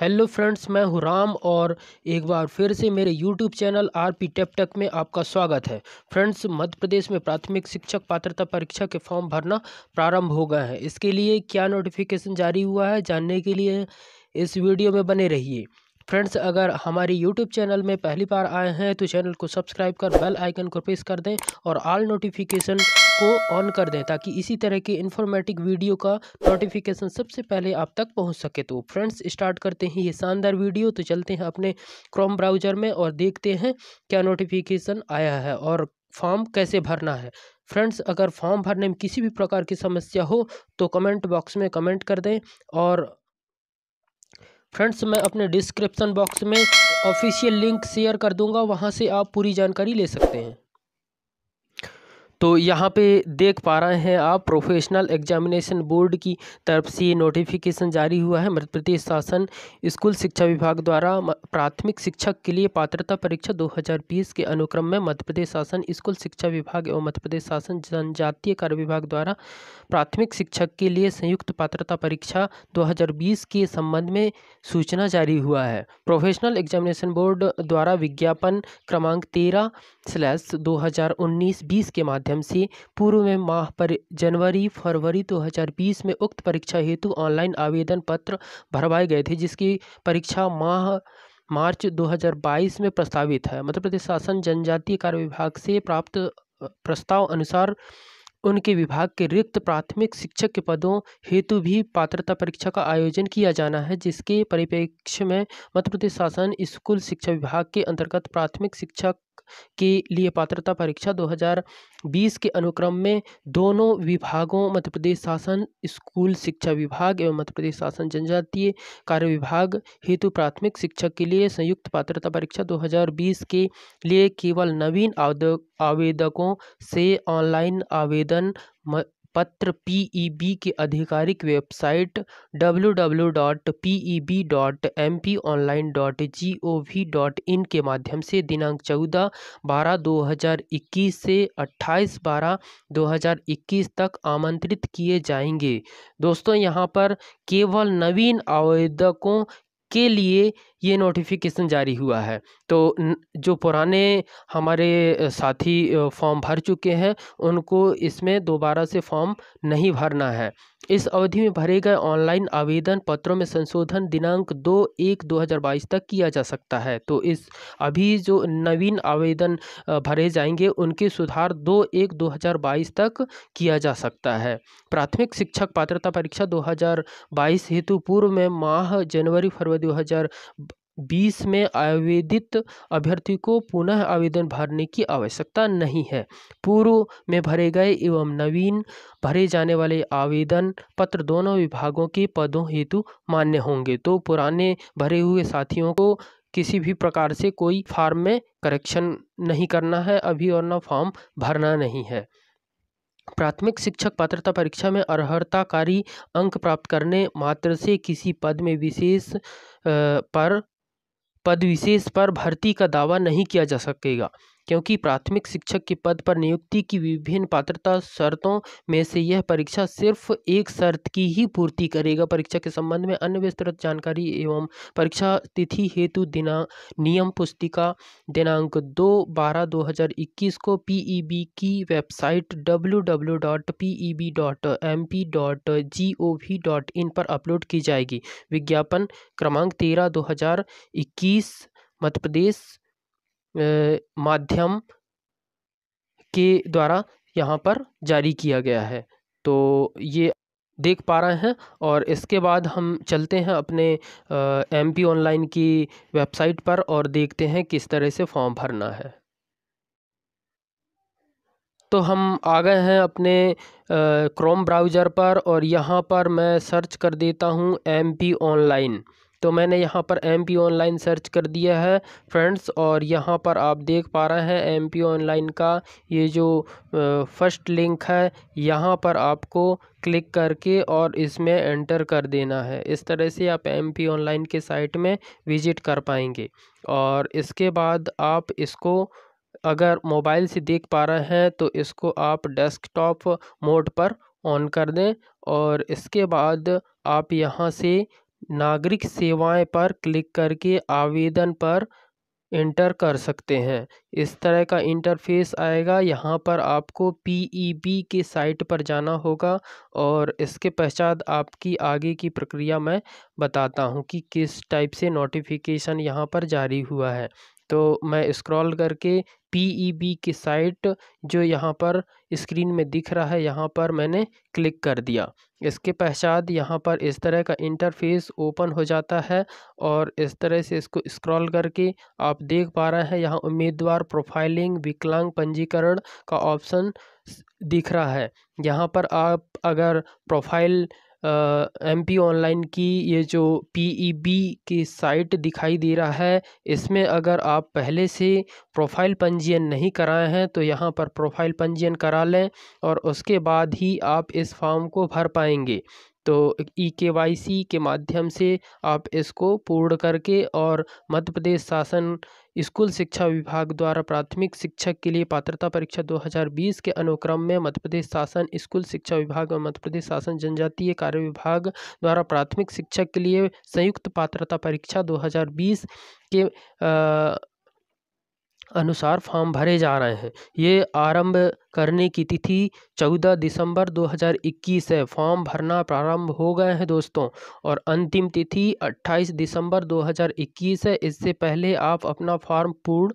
hello friends मैं हूँ राम और एक बार फिर से मेरे यूट्यूब चैनल आर पी टेपटक में आपका स्वागत है फ्रेंड्स मध्य प्रदेश में प्राथमिक शिक्षक पात्रता परीक्षा के फॉर्म भरना प्रारंभ हो गए हैं इसके लिए क्या नोटिफिकेशन जारी हुआ है जानने के लिए इस वीडियो में बने रहिए फ्रेंड्स अगर हमारी यूट्यूब चैनल में पहली बार आए हैं तो चैनल को सब्सक्राइब कर बेल आइकन को प्रेस कर दें और ऑल नोटिफिकेशन को ऑन कर दें ताकि इसी तरह के इन्फॉर्मेटिव वीडियो का नोटिफिकेशन सबसे पहले आप तक पहुंच सके तो फ्रेंड्स स्टार्ट करते हैं ये शानदार वीडियो तो चलते हैं अपने क्रोम ब्राउज़र में और देखते हैं क्या नोटिफिकेशन आया है और फॉर्म कैसे भरना है फ्रेंड्स अगर फॉर्म भरने में किसी भी प्रकार की समस्या हो तो कमेंट बॉक्स में कमेंट कर दें और फ्रेंड्स मैं अपने डिस्क्रिप्शन बॉक्स में ऑफिशियल लिंक शेयर कर दूंगा वहां से आप पूरी जानकारी ले सकते हैं तो यहाँ पे देख पा रहे हैं आप प्रोफेशनल एग्जामिनेशन बोर्ड की तरफ से नोटिफिकेशन जारी हुआ है मध्य प्रदेश शासन स्कूल शिक्षा विभाग द्वारा प्राथमिक शिक्षक के लिए पात्रता परीक्षा 2020 के अनुक्रम में मध्य प्रदेश शासन स्कूल शिक्षा विभाग एवं मध्य प्रदेश शासन जनजातीय कार्य विभाग द्वारा प्राथमिक शिक्षक के लिए संयुक्त पात्रता परीक्षा दो के संबंध में सूचना जारी हुआ है प्रोफेशनल एग्जामिनेशन बोर्ड द्वारा विज्ञापन क्रमांक तेरह स्लैस दो के माध्यम माध्यम से पूर्व में माह पर जनवरी फरवरी 2020 में उक्त परीक्षा हेतु ऑनलाइन आवेदन पत्र भरवाए गए थे जिसकी परीक्षा माह मार्च 2022 में प्रस्तावित है मध्य प्रदेश शासन जनजातीय कार्य विभाग से प्राप्त प्रस्ताव अनुसार उनके विभाग के रिक्त प्राथमिक शिक्षक के पदों हेतु भी पात्रता परीक्षा का आयोजन किया जाना है जिसके परिप्रेक्ष्य में मध्य प्रदेश शासन स्कूल शिक्षा विभाग के अंतर्गत प्राथमिक शिक्षक के लिए पात्रता परीक्षा 2020 के अनुक्रम में दोनों विभागों मध्य प्रदेश शासन स्कूल शिक्षा विभाग एवं मध्य प्रदेश शासन जनजातीय कार्य विभाग हेतु प्राथमिक शिक्षा के लिए संयुक्त पात्रता परीक्षा 2020 के लिए केवल नवीन आवेदकों से ऑनलाइन आवेदन आवेदन पत्र पीईबी e की आधिकारिक website W W dot B dot M P online dot G O V dot in के माध्यम से दिनांक चौदह बारह दो हज़ार इक्कीस से अट्ठाईस बारह दो हज़ार इक्कीस तक आमंत्रित किए जाएंगे दोस्तों यहाँ पर केवल नवीन आवेदकों के लिए ये नोटिफिकेशन जारी हुआ है तो जो पुराने हमारे साथी फॉर्म भर चुके हैं उनको इसमें दोबारा से फॉर्म नहीं भरना है इस अवधि में भरे गए ऑनलाइन आवेदन पत्रों में संशोधन दिनांक दो एक दो हज़ार बाईस तक किया जा सकता है तो इस अभी जो नवीन आवेदन भरे जाएंगे उनके सुधार दो एक दो हज़ार बाईस तक किया जा सकता है प्राथमिक शिक्षक पात्रता परीक्षा दो हज़ार बाईस हेतु पूर्व में माह जनवरी फरवरी 2020 में आवेदित अभ्यर्थी को पुनः आवेदन भरने की आवश्यकता नहीं है पूर्व में भरे गए एवं नवीन भरे जाने वाले आवेदन पत्र दोनों विभागों के पदों हेतु मान्य होंगे तो पुराने भरे हुए साथियों को किसी भी प्रकार से कोई फार्म में करेक्शन नहीं करना है अभी और ना फॉर्म भरना नहीं है प्राथमिक शिक्षक पात्रता परीक्षा में अर्हताकारी अंक प्राप्त करने मात्र से किसी पद में विशेष पर पद विशेष पर भर्ती का दावा नहीं किया जा सकेगा क्योंकि प्राथमिक शिक्षक के पद पर नियुक्ति की विभिन्न पात्रता शर्तों में से यह परीक्षा सिर्फ एक शर्त की ही पूर्ति करेगा परीक्षा के संबंध में अन्य विस्तृत जानकारी एवं परीक्षा तिथि हेतु दिना नियम पुस्तिका दिनांक दो बारह दो हज़ार इक्कीस को पीईबी e की website W W dot P E B dot M P dot G O V dot in पर अपलोड की जाएगी विज्ञापन क्रमांक तेरह दो हज़ार इक्कीस मध्य प्रदेश माध्यम के द्वारा यहाँ पर जारी किया गया है तो ये देख पा रहे हैं और इसके बाद हम चलते हैं अपने एम पी ऑनलाइन की वेबसाइट पर और देखते हैं किस तरह से फॉर्म भरना है तो हम आ गए हैं अपने क्रोम ब्राउज़र पर और यहाँ पर मैं सर्च कर देता हूँ एम पी ऑनलाइन तो मैंने यहाँ पर एम पी ऑनलाइन सर्च कर दिया है फ्रेंड्स और यहाँ पर आप देख पा रहे हैं एम पी ऑनलाइन का ये जो फर्स्ट लिंक है यहाँ पर आपको क्लिक करके और इसमें एंटर कर देना है इस तरह से आप एम पी ऑनलाइन के साइट में विजिट कर पाएंगे और इसके बाद आप इसको अगर मोबाइल से देख पा रहे हैं तो इसको आप डेस्कटॉप मोड पर ऑन कर दें और इसके बाद आप यहाँ से नागरिक सेवाएं पर क्लिक करके आवेदन पर इंटर कर सकते हैं इस तरह का इंटरफेस आएगा यहाँ पर आपको पीईबी e के साइट पर जाना होगा और इसके पश्चात आपकी आगे की प्रक्रिया मैं बताता हूँ कि किस टाइप से नोटिफिकेशन यहाँ पर जारी हुआ है तो मैं स्क्रॉल करके पी ई बी की साइट जो यहाँ पर स्क्रीन में दिख रहा है यहाँ पर मैंने क्लिक कर दिया इसके पश्चात यहाँ पर इस तरह का इंटरफेस ओपन हो जाता है और इस तरह से इसको स्क्रॉल करके आप देख पा रहे हैं यहाँ उम्मीदवार प्रोफाइलिंग विकलांग पंजीकरण का ऑप्शन दिख रहा है यहाँ पर आप अगर प्रोफाइल एम पी ऑनलाइन की ये जो पी ई बी की साइट दिखाई दे रहा है इसमें अगर आप पहले से प्रोफाइल पंजीयन नहीं कराए हैं तो यहाँ पर प्रोफाइल पंजीयन करा लें और उसके बाद ही आप इस फॉर्म को भर पाएंगे तो ई के वाई सी के माध्यम से आप इसको पूर्ण करके और मध्य प्रदेश शासन स्कूल शिक्षा विभाग द्वारा प्राथमिक शिक्षक के लिए पात्रता परीक्षा 2020 के अनुक्रम में मध्य प्रदेश शासन स्कूल शिक्षा विभाग और मध्य प्रदेश शासन जनजातीय कार्य विभाग द्वारा प्राथमिक शिक्षक के लिए संयुक्त पात्रता परीक्षा 2020 के आ, अनुसार फॉर्म भरे जा रहे हैं ये आरंभ करने की तिथि 14 दिसंबर 2021 है फॉर्म भरना प्रारंभ हो गए हैं दोस्तों और अंतिम तिथि 28 दिसंबर 2021 है इससे पहले आप अपना फॉर्म पूर्ण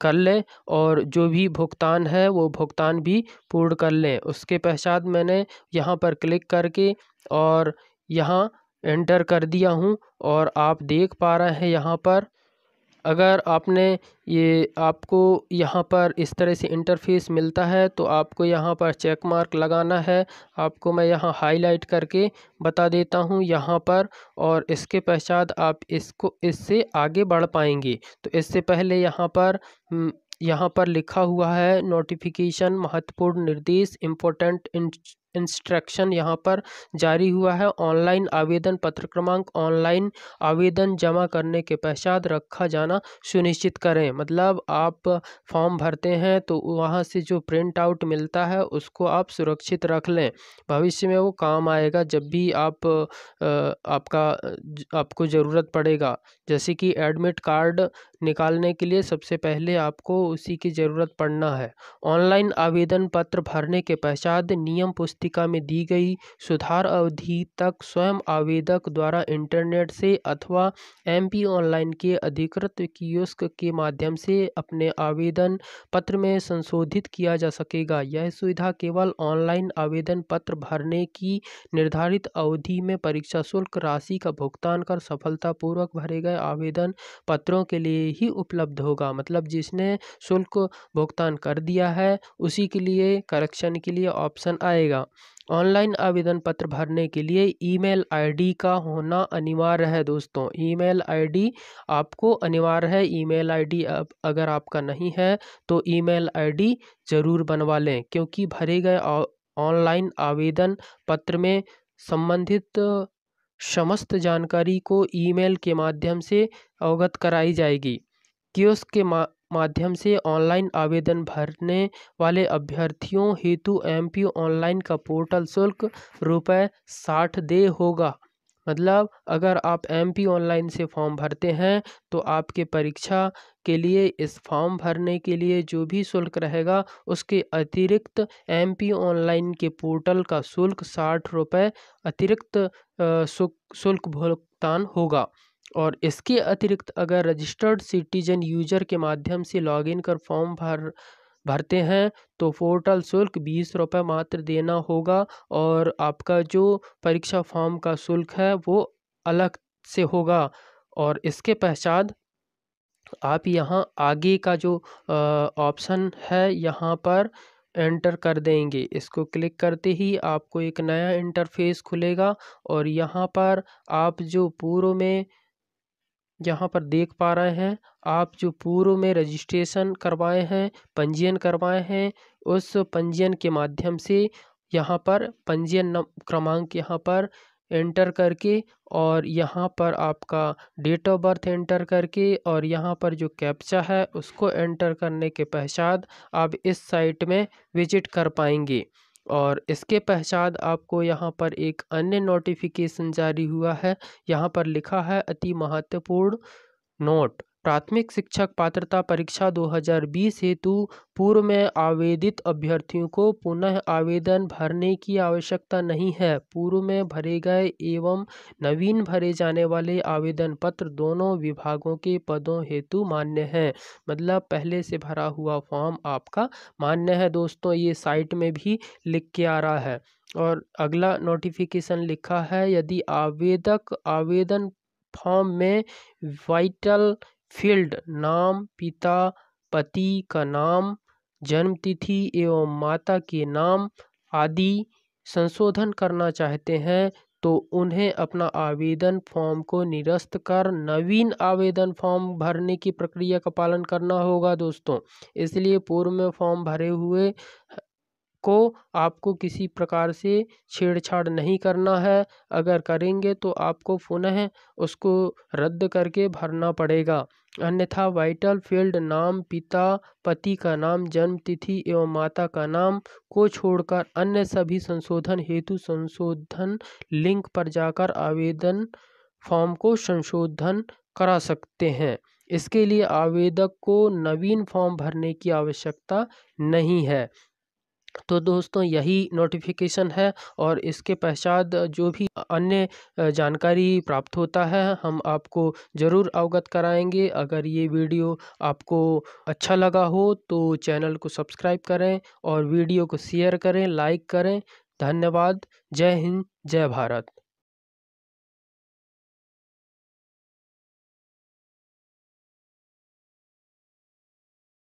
कर लें और जो भी भुगतान है वो भुगतान भी पूर्ण कर लें उसके पश्चात मैंने यहाँ पर क्लिक करके और यहाँ एंटर कर दिया हूँ और आप देख पा रहे हैं यहाँ पर अगर आपने ये आपको यहाँ पर इस तरह से इंटरफेस मिलता है तो आपको यहाँ पर चेक मार्क लगाना है आपको मैं यहाँ हाईलाइट करके बता देता हूँ यहाँ पर और इसके पश्चात आप इसको इससे आगे बढ़ पाएंगे तो इससे पहले यहाँ पर हम्म, यहाँ पर लिखा हुआ है नोटिफिकेशन महत्वपूर्ण निर्देश इम्पोर्टेंट इंस्ट्रक्शन यहाँ पर जारी हुआ है ऑनलाइन आवेदन पत्र क्रमांक ऑनलाइन आवेदन जमा करने के पश्चात रखा जाना सुनिश्चित करें मतलब आप फॉर्म भरते हैं तो वहाँ से जो प्रिंट आउट मिलता है उसको आप सुरक्षित रख लें भविष्य में वो काम आएगा जब भी आप आपका आपको ज़रूरत पड़ेगा जैसे कि एडमिट कार्ड निकालने के लिए सबसे पहले आपको उसी की ज़रूरत पड़ना है ऑनलाइन आवेदन पत्र भरने के पश्चात नियम पुस्तक पुस्तिका में दी गई सुधार अवधि तक स्वयं आवेदक द्वारा इंटरनेट से अथवा एम पी ऑनलाइन के अधिकृत कियोस्क के माध्यम से अपने आवेदन पत्र में संशोधित किया जा सकेगा यह सुविधा केवल ऑनलाइन आवेदन पत्र भरने की निर्धारित अवधि में परीक्षा शुल्क राशि का भुगतान कर सफलतापूर्वक भरे गए आवेदन पत्रों के लिए ही उपलब्ध होगा मतलब जिसने शुल्क भुगतान कर दिया है उसी के लिए करेक्शन के लिए ऑप्शन आएगा ऑनलाइन आवेदन पत्र भरने के लिए ईमेल आईडी का होना अनिवार्य है दोस्तों ईमेल आईडी आपको अनिवार्य है ईमेल आईडी आप अगर आपका नहीं है तो ईमेल आईडी ज़रूर बनवा लें क्योंकि भरे गए ऑनलाइन आवेदन पत्र में संबंधित समस्त जानकारी को ईमेल के माध्यम से अवगत कराई जाएगी कियोस्क के मा माध्यम से ऑनलाइन आवेदन भरने वाले अभ्यर्थियों हेतु एम ऑनलाइन का पोर्टल शुल्क रुपये साठ दे होगा मतलब अगर आप एम पी ऑनलाइन से फॉर्म भरते हैं तो आपके परीक्षा के लिए इस फॉर्म भरने के लिए जो भी शुल्क रहेगा उसके अतिरिक्त एम पी ऑनलाइन के पोर्टल का शुल्क साठ रुपये अतिरिक्त शुल्क भुगतान होगा और इसके अतिरिक्त अगर रजिस्टर्ड सिटीजन यूजर के माध्यम से लॉगिन कर फॉर्म भर भरते हैं तो पोर्टल शुल्क बीस रुपये मात्र देना होगा और आपका जो परीक्षा फॉर्म का शुल्क है वो अलग से होगा और इसके पश्चात आप यहाँ आगे का जो ऑप्शन है यहाँ पर एंटर कर देंगे इसको क्लिक करते ही आपको एक नया इंटरफेस खुलेगा और यहाँ पर आप जो पूर्व में यहाँ पर देख पा रहे हैं आप जो पूर्व में रजिस्ट्रेशन करवाए हैं पंजीयन करवाए हैं उस पंजीयन के माध्यम से यहाँ पर पंजीयन क्रमांक यहाँ पर एंटर करके और यहाँ पर आपका डेट ऑफ बर्थ एंटर करके और यहाँ पर जो कैप्चा है उसको एंटर करने के पश्चात आप इस साइट में विजिट कर पाएंगे और इसके पश्चात आपको यहाँ पर एक अन्य नोटिफिकेशन जारी हुआ है यहाँ पर लिखा है अति महत्वपूर्ण नोट प्राथमिक शिक्षक पात्रता परीक्षा 2020 हेतु पूर्व में आवेदित अभ्यर्थियों को पुनः आवेदन भरने की आवश्यकता नहीं है पूर्व में भरे गए एवं नवीन भरे जाने वाले आवेदन पत्र दोनों विभागों के पदों हेतु मान्य हैं मतलब पहले से भरा हुआ फॉर्म आपका मान्य है दोस्तों ये साइट में भी लिख के आ रहा है और अगला नोटिफिकेशन लिखा है यदि आवेदक आवेदन फॉर्म में वाइटल फील्ड नाम पिता पति का नाम जन्म तिथि एवं माता के नाम आदि संशोधन करना चाहते हैं तो उन्हें अपना आवेदन फॉर्म को निरस्त कर नवीन आवेदन फॉर्म भरने की प्रक्रिया का पालन करना होगा दोस्तों इसलिए पूर्व में फॉर्म भरे हुए को आपको किसी प्रकार से छेड़छाड़ नहीं करना है अगर करेंगे तो आपको पुनः उसको रद्द करके भरना पड़ेगा अन्यथा वाइटल फील्ड नाम पिता पति का नाम जन्म तिथि एवं माता का नाम को छोड़कर अन्य सभी संशोधन हेतु संशोधन लिंक पर जाकर आवेदन फॉर्म को संशोधन करा सकते हैं इसके लिए आवेदक को नवीन फॉर्म भरने की आवश्यकता नहीं है तो दोस्तों यही नोटिफिकेशन है और इसके पश्चात जो भी अन्य जानकारी प्राप्त होता है हम आपको ज़रूर अवगत कराएंगे अगर ये वीडियो आपको अच्छा लगा हो तो चैनल को सब्सक्राइब करें और वीडियो को शेयर करें लाइक करें धन्यवाद जय हिंद जय भारत